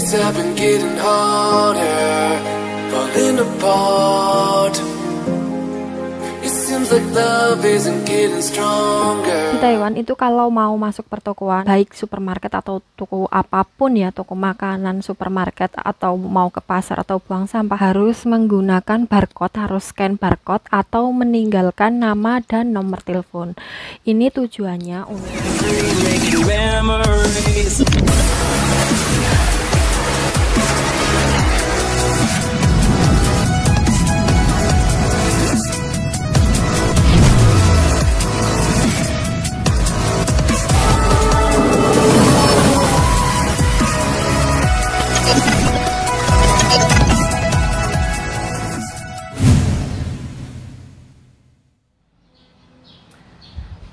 days have been getting harder, falling apart. Di Taiwan itu kalau mau masuk pertokoan baik supermarket atau toko apapun ya toko makanan supermarket atau mau ke pasar atau buang sampah harus menggunakan barcode harus scan barcode atau meninggalkan nama dan nomor telepon ini tujuannya untuk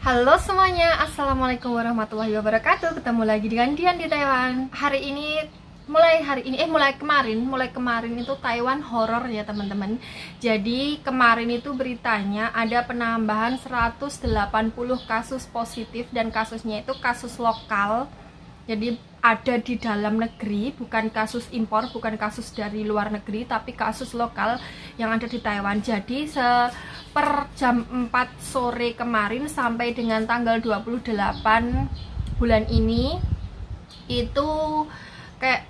Halo semuanya, Assalamualaikum warahmatullahi wabarakatuh Ketemu lagi dengan Dian di Taiwan Hari ini, mulai hari ini, eh mulai kemarin Mulai kemarin itu Taiwan horror ya teman-teman Jadi kemarin itu beritanya ada penambahan 180 kasus positif Dan kasusnya itu kasus lokal Jadi ada di dalam negeri, bukan kasus impor, bukan kasus dari luar negeri, tapi kasus lokal yang ada di Taiwan. Jadi per jam 4 sore kemarin sampai dengan tanggal 28 bulan ini itu kayak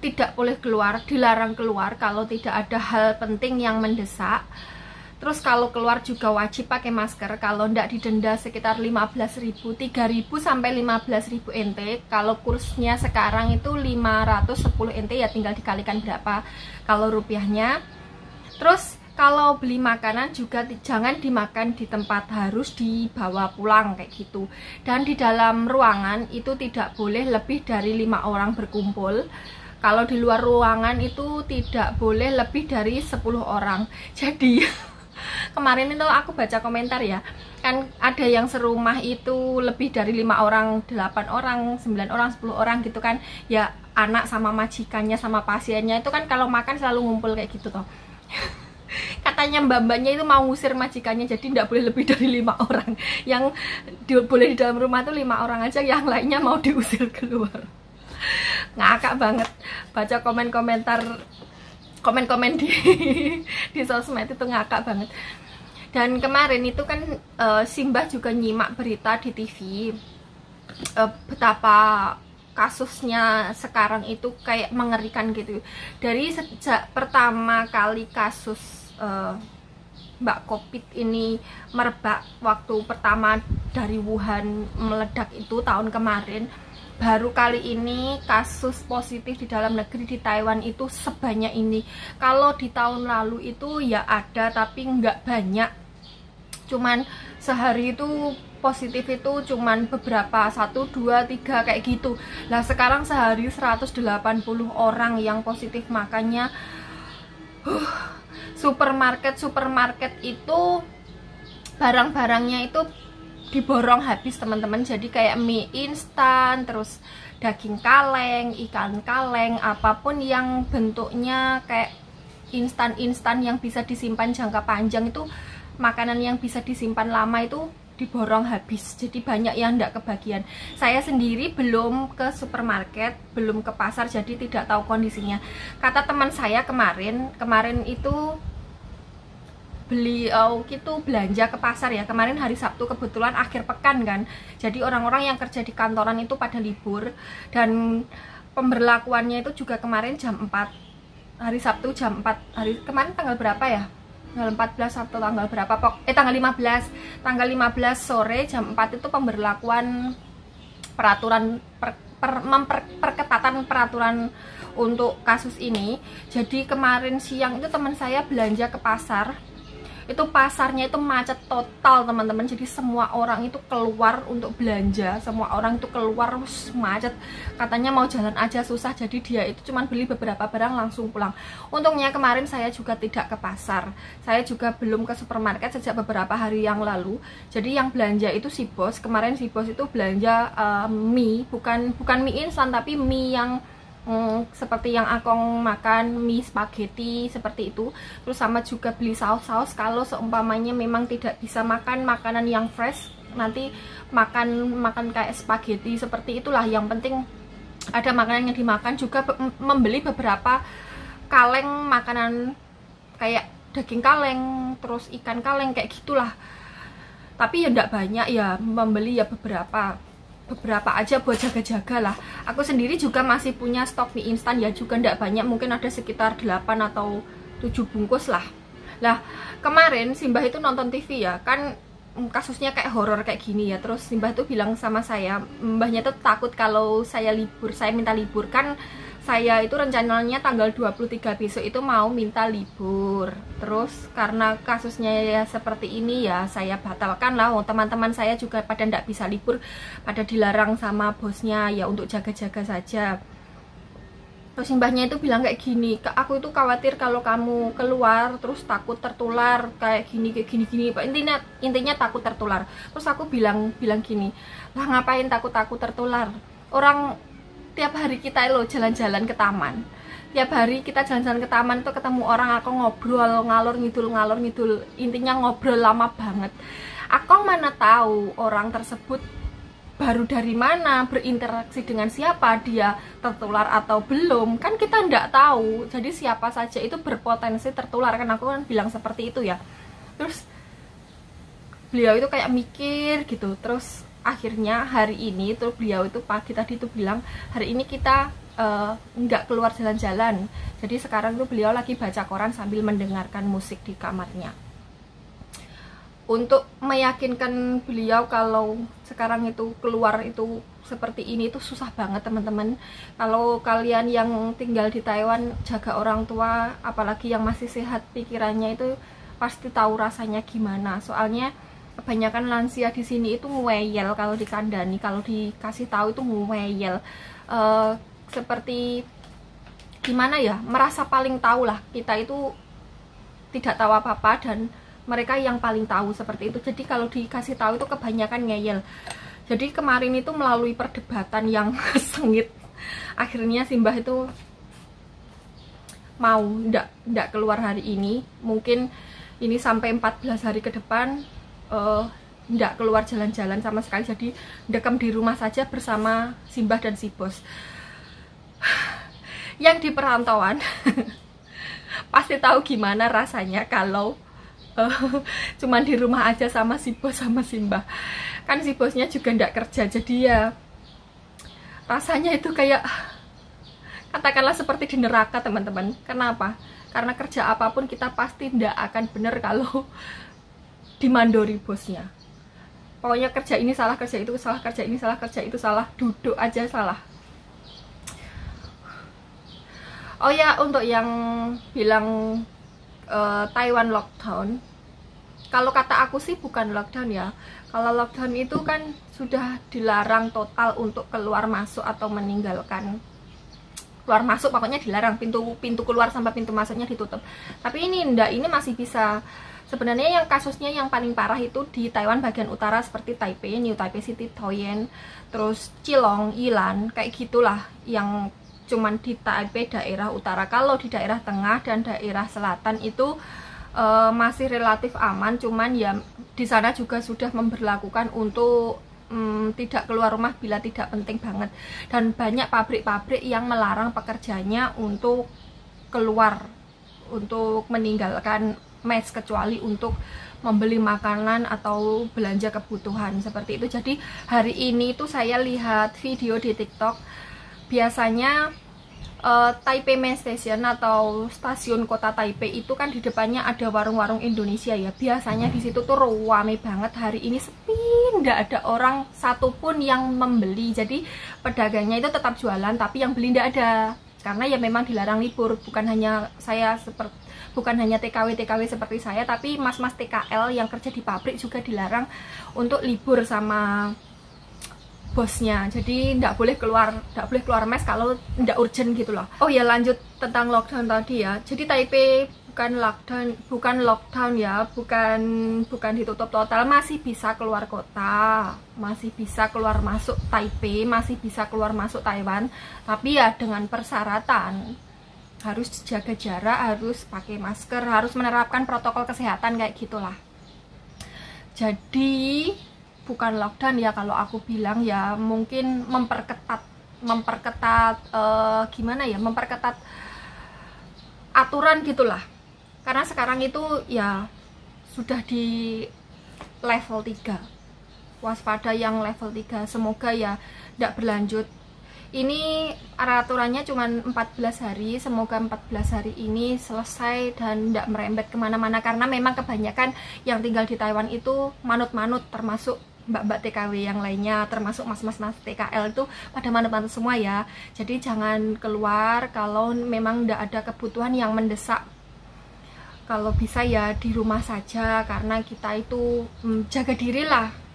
tidak boleh keluar, dilarang keluar kalau tidak ada hal penting yang mendesak Terus kalau keluar juga wajib pakai masker. Kalau tidak didenda sekitar 15.000, 3.000 sampai 15.000 NT. Kalau kursnya sekarang itu 510 NT ya tinggal dikalikan berapa kalau rupiahnya. Terus kalau beli makanan juga jangan dimakan di tempat harus dibawa pulang kayak gitu dan di dalam ruangan itu tidak boleh lebih dari lima orang berkumpul kalau di luar ruangan itu tidak boleh lebih dari 10 orang jadi kemarin itu aku baca komentar ya kan ada yang serumah itu lebih dari lima orang delapan orang sembilan orang sepuluh orang gitu kan ya anak sama majikannya sama pasiennya itu kan kalau makan selalu ngumpul kayak gitu toh katanya mbak-mbaknya itu mau ngusir majikannya jadi tidak boleh lebih dari lima orang yang di, boleh di dalam rumah tuh lima orang aja yang lainnya mau diusir keluar ngakak banget baca komen-komentar komen-komen di di sosmed itu ngakak banget dan kemarin itu kan uh, Simbah juga nyimak berita di TV uh, eh, betapa kasusnya sekarang itu kayak mengerikan gitu dari sejak pertama kali kasus uh, Mbak Covid ini merebak waktu pertama dari Wuhan meledak itu tahun kemarin baru kali ini kasus positif di dalam negeri di Taiwan itu sebanyak ini kalau di tahun lalu itu ya ada tapi nggak banyak cuman sehari itu positif itu cuman beberapa satu dua tiga kayak gitu lah sekarang sehari 180 orang yang positif makanya huh, supermarket-supermarket itu barang-barangnya itu diborong habis teman-teman jadi kayak mie instan terus daging kaleng, ikan kaleng apapun yang bentuknya kayak instan-instan yang bisa disimpan jangka panjang itu makanan yang bisa disimpan lama itu diborong habis jadi banyak yang tidak kebagian saya sendiri belum ke supermarket belum ke pasar jadi tidak tahu kondisinya kata teman saya kemarin kemarin itu beli oh, eh, itu belanja ke pasar ya kemarin hari Sabtu kebetulan akhir pekan kan jadi orang-orang yang kerja di kantoran itu pada libur dan pemberlakuannya itu juga kemarin jam 4 hari Sabtu jam 4 hari kemarin tanggal berapa ya tanggal 14 atau tanggal berapa pok eh tanggal 15 tanggal 15 sore jam 4 itu pemberlakuan peraturan per, per, perketatan peraturan untuk kasus ini jadi kemarin siang itu teman saya belanja ke pasar itu pasarnya itu macet total teman-teman jadi semua orang itu keluar untuk belanja semua orang itu keluar us, macet katanya mau jalan aja susah jadi dia itu cuma beli beberapa barang langsung pulang untungnya kemarin saya juga tidak ke pasar saya juga belum ke supermarket sejak beberapa hari yang lalu jadi yang belanja itu si bos kemarin si bos itu belanja uh, mie bukan bukan mie instan tapi mie yang mm, seperti yang akong makan mie spaghetti seperti itu terus sama juga beli saus-saus kalau seumpamanya memang tidak bisa makan makanan yang fresh nanti makan makan kayak spaghetti seperti itulah yang penting ada makanan yang dimakan juga membeli beberapa kaleng makanan kayak daging kaleng terus ikan kaleng kayak gitulah tapi ya tidak banyak ya membeli ya beberapa beberapa aja buat jaga-jaga lah aku sendiri juga masih punya stok mie instan ya juga ndak banyak mungkin ada sekitar 8 atau 7 bungkus lah lah kemarin Simbah itu nonton TV ya kan kasusnya kayak horor kayak gini ya terus Simbah tuh bilang sama saya mbahnya tuh takut kalau saya libur saya minta libur kan saya itu rencananya tanggal 23 besok itu mau minta libur terus karena kasusnya ya seperti ini ya saya batalkan lah oh, teman-teman saya juga pada tidak bisa libur pada dilarang sama bosnya ya untuk jaga-jaga saja terus simbahnya itu bilang kayak gini ke aku itu khawatir kalau kamu keluar terus takut tertular kayak gini kayak gini gini pak intinya intinya takut tertular terus aku bilang bilang gini lah ngapain takut takut tertular orang tiap hari kita lo jalan-jalan ke taman tiap hari kita jalan-jalan ke taman tuh ketemu orang aku ngobrol ngalur ngidul ngalur ngidul intinya ngobrol lama banget aku mana tahu orang tersebut baru dari mana berinteraksi dengan siapa dia tertular atau belum kan kita ndak tahu jadi siapa saja itu berpotensi tertular kan aku kan bilang seperti itu ya terus beliau itu kayak mikir gitu terus akhirnya hari ini tuh beliau itu pagi tadi tuh bilang hari ini kita eh, nggak uh, keluar jalan-jalan jadi sekarang tuh beliau lagi baca koran sambil mendengarkan musik di kamarnya untuk meyakinkan beliau kalau sekarang itu keluar itu seperti ini itu susah banget teman-teman kalau kalian yang tinggal di Taiwan jaga orang tua apalagi yang masih sehat pikirannya itu pasti tahu rasanya gimana soalnya kebanyakan lansia di sini itu ngeyel kalau di kandani, kalau dikasih tahu itu ngeyel uh, eh, seperti gimana ya merasa paling tahu lah kita itu tidak tahu apa apa dan mereka yang paling tahu seperti itu jadi kalau dikasih tahu itu kebanyakan ngeyel jadi kemarin itu melalui perdebatan yang sengit akhirnya Simbah itu mau ndak ndak keluar hari ini mungkin ini sampai 14 hari ke depan uh, keluar jalan-jalan sama sekali jadi dekam di rumah saja bersama Simbah dan si bos yang di perantauan pasti tahu gimana rasanya kalau uh, cuman di rumah aja sama si bos sama Simbah kan si bosnya juga tidak kerja jadi ya rasanya itu kayak katakanlah seperti di neraka teman-teman kenapa karena kerja apapun kita pasti tidak akan benar kalau dimandori bosnya pokoknya kerja ini salah kerja itu salah kerja ini salah kerja itu salah duduk aja salah oh ya untuk yang bilang uh, Taiwan lockdown kalau kata aku sih bukan lockdown ya kalau lockdown itu kan sudah dilarang total untuk keluar masuk atau meninggalkan keluar masuk pokoknya dilarang pintu pintu keluar sampai pintu masuknya ditutup tapi ini ndak ini masih bisa Sebenarnya yang kasusnya yang paling parah itu di Taiwan bagian utara seperti Taipei, New Taipei City, Taoyuan, terus Cilong, Yilan, kayak gitulah yang cuman di Taipei daerah utara. Kalau di daerah tengah dan daerah selatan itu uh, masih relatif aman, cuman ya di sana juga sudah memberlakukan untuk hmm, tidak keluar rumah bila tidak penting banget dan banyak pabrik-pabrik yang melarang pekerjanya untuk keluar untuk meninggalkan match kecuali untuk membeli makanan atau belanja kebutuhan seperti itu jadi hari ini itu saya lihat video di tiktok biasanya uh, Taipei Main Station atau stasiun kota Taipei itu kan di depannya ada warung-warung Indonesia ya. Biasanya di situ tuh ramai banget. Hari ini sepi, ndak ada orang satupun yang membeli. Jadi pedagangnya itu tetap jualan, tapi yang beli ndak ada. Karena ya memang dilarang libur, bukan hanya saya seperti bukan hanya TKW-TKW seperti saya tapi mas-mas TKL yang kerja di pabrik juga dilarang untuk libur sama bosnya jadi tidak boleh keluar tidak boleh keluar mes kalau tidak urgent gitu loh oh ya lanjut tentang lockdown tadi ya jadi Taipei bukan lockdown bukan lockdown ya bukan bukan ditutup total masih bisa keluar kota masih bisa keluar masuk Taipei masih bisa keluar masuk Taiwan tapi ya dengan persyaratan harus jaga jarak harus pakai masker harus menerapkan protokol kesehatan kayak gitulah jadi bukan lockdown ya kalau aku bilang ya mungkin memperketat memperketat eh, gimana ya memperketat aturan gitulah karena sekarang itu ya sudah di level 3 waspada yang level 3 semoga ya tidak berlanjut ini aturannya cuma 14 hari semoga 14 hari ini selesai dan tidak merembet kemana-mana karena memang kebanyakan yang tinggal di Taiwan itu manut-manut termasuk mbak-mbak TKW yang lainnya termasuk mas-mas mas TKL itu pada manut-manut semua ya jadi jangan keluar kalau memang tidak ada kebutuhan yang mendesak kalau bisa ya di rumah saja karena kita itu hmm, jaga dirilah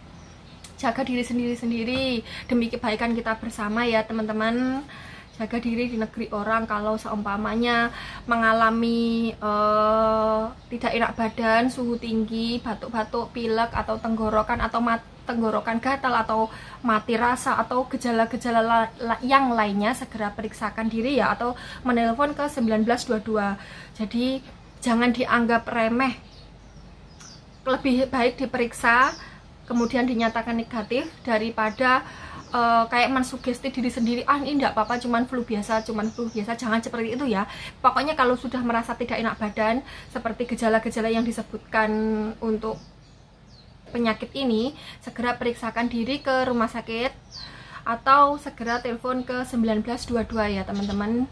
jaga diri sendiri-sendiri demi kebaikan kita bersama ya teman-teman jaga diri di negeri orang kalau seumpamanya mengalami uh, tidak enak badan, suhu tinggi, batuk-batuk, pilek atau tenggorokan atau mat tenggorokan gatal atau mati rasa atau gejala-gejala la la yang lainnya segera periksakan diri ya atau menelpon ke 1922. Jadi jangan dianggap remeh. Lebih baik diperiksa kemudian dinyatakan negatif daripada uh, kayak mensugesti diri sendiri ah ini tidak apa-apa cuman flu biasa cuman flu biasa jangan seperti itu ya pokoknya kalau sudah merasa tidak enak badan seperti gejala-gejala yang disebutkan untuk penyakit ini segera periksakan diri ke rumah sakit atau segera telepon ke 1922 ya teman-teman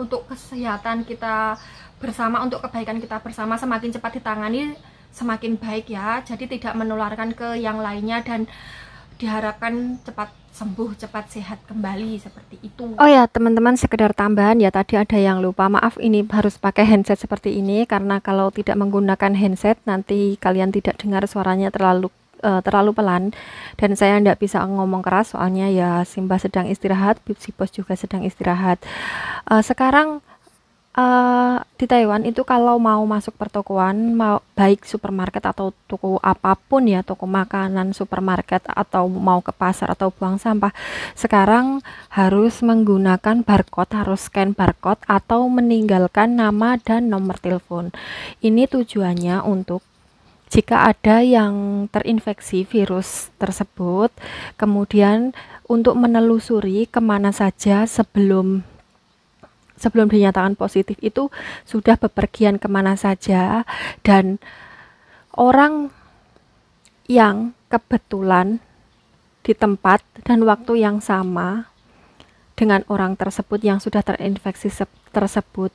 untuk kesehatan kita bersama untuk kebaikan kita bersama semakin cepat ditangani semakin baik ya jadi tidak menularkan ke yang lainnya dan diharapkan cepat sembuh cepat sehat kembali seperti itu oh ya teman-teman sekedar tambahan ya tadi ada yang lupa maaf ini harus pakai handset seperti ini karena kalau tidak menggunakan handset nanti kalian tidak dengar suaranya terlalu eh, terlalu pelan dan saya tidak bisa ngomong keras soalnya ya Simba sedang istirahat, Bipsi Bos juga sedang istirahat. Eh, sekarang Uh, di Taiwan itu kalau mau masuk pertokoan, mau baik supermarket atau toko apapun ya, toko makanan, supermarket atau mau ke pasar atau buang sampah, sekarang harus menggunakan barcode, harus scan barcode atau meninggalkan nama dan nomor telepon. Ini tujuannya untuk jika ada yang terinfeksi virus tersebut, kemudian untuk menelusuri kemana saja sebelum sebelum dinyatakan positif itu sudah bepergian kemana saja dan orang yang kebetulan di tempat dan waktu yang sama dengan orang tersebut yang sudah terinfeksi tersebut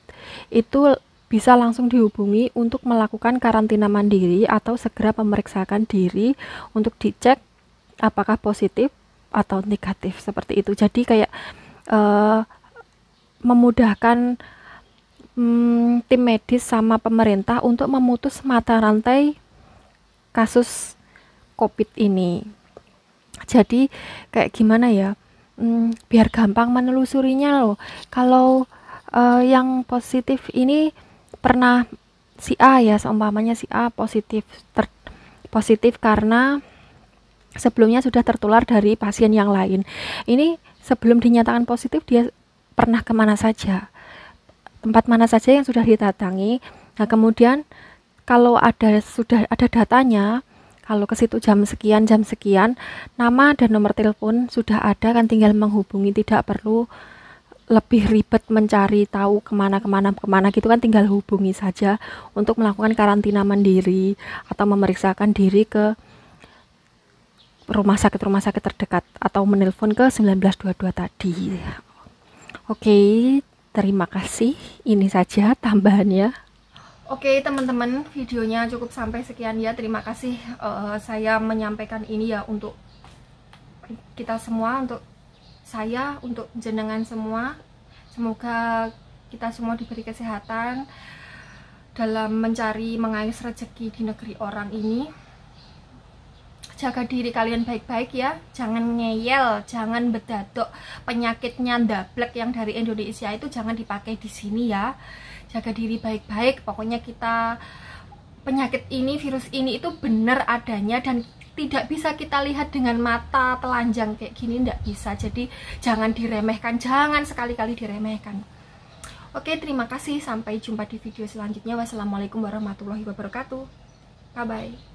itu bisa langsung dihubungi untuk melakukan karantina mandiri atau segera memeriksakan diri untuk dicek apakah positif atau negatif seperti itu. Jadi kayak uh, memudahkan hmm, tim medis sama pemerintah untuk memutus mata rantai kasus COVID ini. Jadi kayak gimana ya? Hmm, biar gampang menelusurinya loh. Kalau uh, yang positif ini pernah si A ya, seumpamanya si A positif ter positif karena sebelumnya sudah tertular dari pasien yang lain. Ini sebelum dinyatakan positif dia pernah kemana saja, tempat mana saja yang sudah ditatangi. Nah, kemudian kalau ada sudah ada datanya, kalau ke situ jam sekian jam sekian, nama dan nomor telepon sudah ada kan tinggal menghubungi, tidak perlu lebih ribet mencari tahu kemana kemana kemana gitu kan tinggal hubungi saja untuk melakukan karantina mandiri atau memeriksakan diri ke rumah sakit rumah sakit terdekat atau menelpon ke 1922 tadi. Oke, terima kasih. Ini saja tambahannya. Oke, teman-teman, videonya cukup sampai sekian ya. Terima kasih uh, saya menyampaikan ini ya untuk kita semua, untuk saya, untuk jenengan semua. Semoga kita semua diberi kesehatan dalam mencari mengais rezeki di negeri orang ini jaga diri kalian baik-baik ya jangan ngeyel jangan bedadok penyakitnya ndablek yang dari Indonesia itu jangan dipakai di sini ya jaga diri baik-baik pokoknya kita penyakit ini virus ini itu benar adanya dan tidak bisa kita lihat dengan mata telanjang kayak gini tidak bisa jadi jangan diremehkan jangan sekali-kali diremehkan Oke terima kasih sampai jumpa di video selanjutnya wassalamualaikum warahmatullahi wabarakatuh bye bye